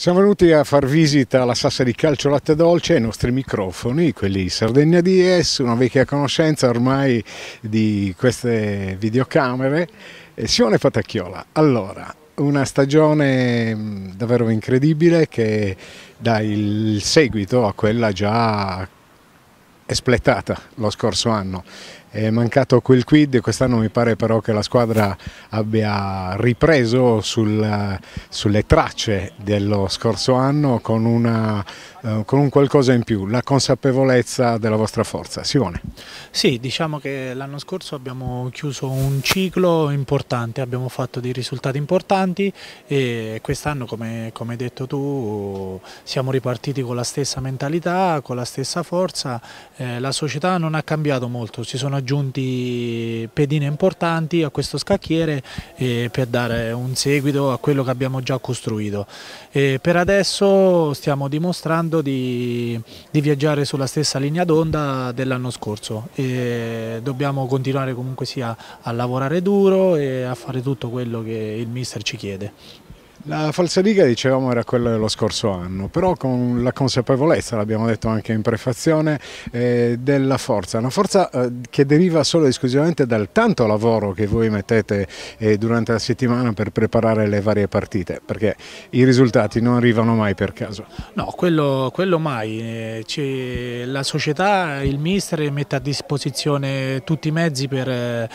Siamo venuti a far visita alla Sassa di Calcio Latte Dolce ai nostri microfoni, quelli Sardegna DS, una vecchia conoscenza ormai di queste videocamere. Sione Patacchiola, allora, una stagione mm, davvero incredibile che dà il seguito a quella già espletata lo scorso anno è mancato quel quid, quest'anno mi pare però che la squadra abbia ripreso sul, sulle tracce dello scorso anno con, una, eh, con, un qualcosa in più, la consapevolezza della vostra forza. Simone? Sì, diciamo che l'anno scorso abbiamo chiuso un ciclo importante, abbiamo fatto dei risultati importanti e quest'anno come, come hai detto tu siamo ripartiti con la stessa mentalità, con la stessa forza, eh, la società non ha cambiato molto, si sono aggiunti pedine importanti a questo scacchiere eh, per dare un seguito a quello che abbiamo già costruito. E eh, per adesso stiamo dimostrando di, di viaggiare sulla stessa linea d'onda dell'anno scorso e eh, dobbiamo continuare comunque sia a lavorare duro e a fare tutto quello che il mister ci chiede. La falsariga dicevamo era quella dello scorso anno, però con la consapevolezza, l'abbiamo detto anche in prefazione, eh, della forza, una forza eh, che deriva solo ed esclusivamente dal tanto lavoro che voi mettete eh, durante la settimana per preparare le varie partite, perché i risultati non arrivano mai per caso. No, quello, quello mai, eh, la società, il mister mette a disposizione tutti i mezzi per, eh,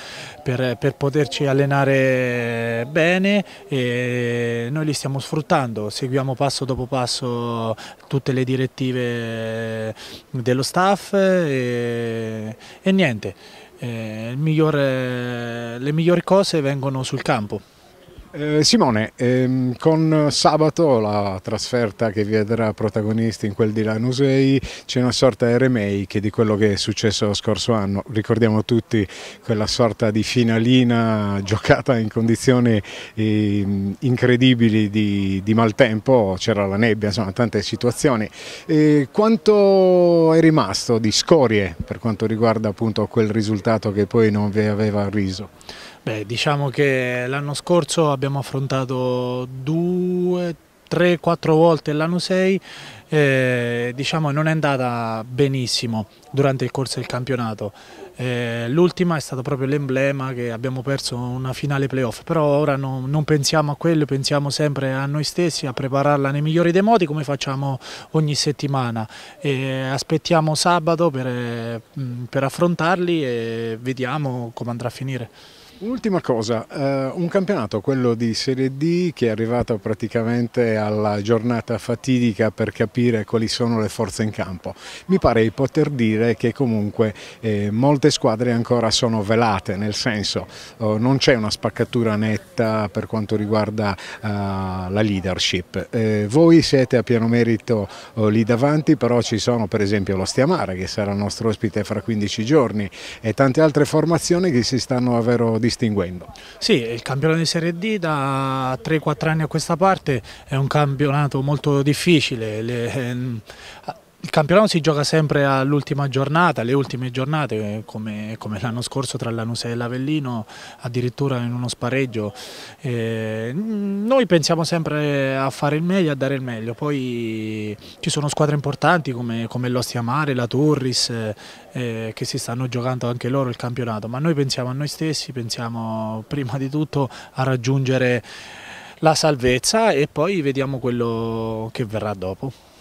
per, per poterci allenare bene e eh, noi noi li stiamo sfruttando, seguiamo passo dopo passo tutte le direttive dello staff e, e niente, eh, migliore, le migliori cose vengono sul campo. Eh, Simone, ehm, con sabato la trasferta che vedrà protagonisti in quel di Lanusei c'è una sorta di remake di quello che è successo lo scorso anno. Ricordiamo tutti quella sorta di finalina giocata in condizioni ehm, incredibili di, di maltempo, c'era la nebbia, insomma tante situazioni. Eh, quanto è rimasto di scorie per quanto riguarda appunto quel risultato che poi non vi aveva riso? Beh, diciamo che l'anno scorso abbiamo affrontato due, tre, quattro volte l'anno 6 eh, diciamo non è andata benissimo durante il corso del campionato eh, l'ultima è stato proprio l'emblema che abbiamo perso una finale playoff però ora no, non pensiamo a quello pensiamo sempre a noi stessi a prepararla nei migliori dei modi come facciamo ogni settimana eh, aspettiamo sabato per, eh, per affrontarli e vediamo come andrà a finire Ultima cosa, eh, un campionato, quello di Serie D, che è arrivato praticamente alla giornata fatidica per capire quali sono le forze in campo. Mi pare di poter dire che comunque eh, molte squadre ancora sono velate, nel senso eh, non c'è una spaccatura netta per quanto riguarda eh, la leadership. Eh, voi siete a pieno merito eh, lì davanti, però ci sono per esempio lo Stiamare, che sarà il nostro ospite fra 15 giorni, e tante altre formazioni che si stanno davvero disputando distinguendo. Sì, il campionato di Serie D da 3-4 anni a questa parte è un campionato molto difficile, le, eh, il campionato si gioca sempre all'ultima giornata, le ultime giornate, come, come l'anno scorso tra Lanuse e l'Avellino, addirittura in uno spareggio. Eh, noi pensiamo sempre a fare il meglio, a dare il meglio, poi ci sono squadre importanti come, come l'Ostia Mare, la Turris, eh, che si stanno giocando anche loro il campionato, ma noi pensiamo a noi stessi, pensiamo prima di tutto a raggiungere la salvezza e poi vediamo quello che verrà dopo.